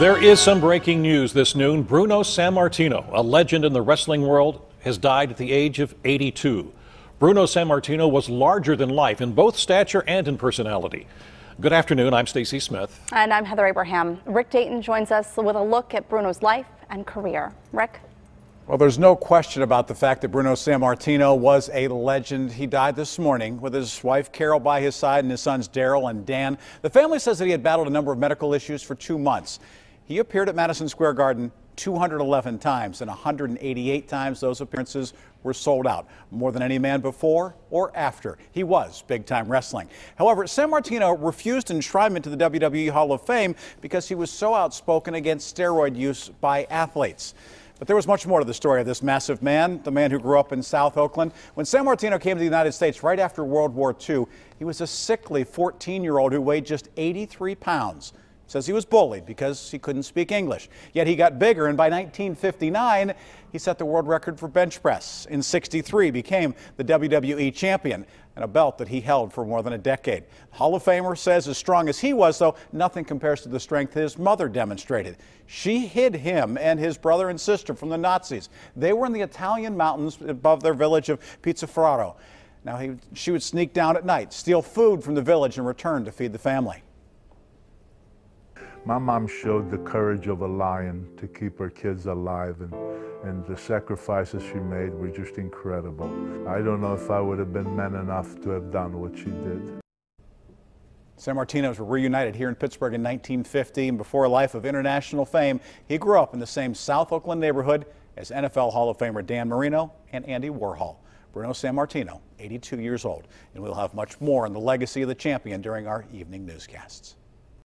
There is some breaking news this noon. Bruno Sammartino, a legend in the wrestling world, has died at the age of 82. Bruno Sammartino was larger than life in both stature and in personality. Good afternoon. I'm Stacy Smith. And I'm Heather Abraham. Rick Dayton joins us with a look at Bruno's life and career. Rick? Well, there's no question about the fact that Bruno Sammartino was a legend. He died this morning with his wife Carol by his side and his sons Daryl and Dan. The family says that he had battled a number of medical issues for two months. He appeared at Madison Square Garden 211 times, and 188 times those appearances were sold out, more than any man before or after. He was big time wrestling. However, San Martino refused enshrinement to the WWE Hall of Fame because he was so outspoken against steroid use by athletes. But there was much more to the story of this massive man, the man who grew up in South Oakland. When San Martino came to the United States right after World War II, he was a sickly 14 year old who weighed just 83 pounds. Says he was bullied because he couldn't speak English. Yet he got bigger, and by 1959, he set the world record for bench press. In 63, became the WWE champion, and a belt that he held for more than a decade. Hall of Famer says as strong as he was, though, nothing compares to the strength his mother demonstrated. She hid him and his brother and sister from the Nazis. They were in the Italian mountains above their village of Pizzaferraro. Now, he, she would sneak down at night, steal food from the village, and return to feed the family my mom showed the courage of a lion to keep her kids alive and, and the sacrifices she made were just incredible. I don't know if I would have been man enough to have done what she did. San Martinos were reunited here in Pittsburgh in 1950, and before a life of international fame, he grew up in the same South Oakland neighborhood as NFL Hall of Famer Dan Marino and Andy Warhol. Bruno San Martino, 82 years old, and we'll have much more on the legacy of the champion during our evening newscasts.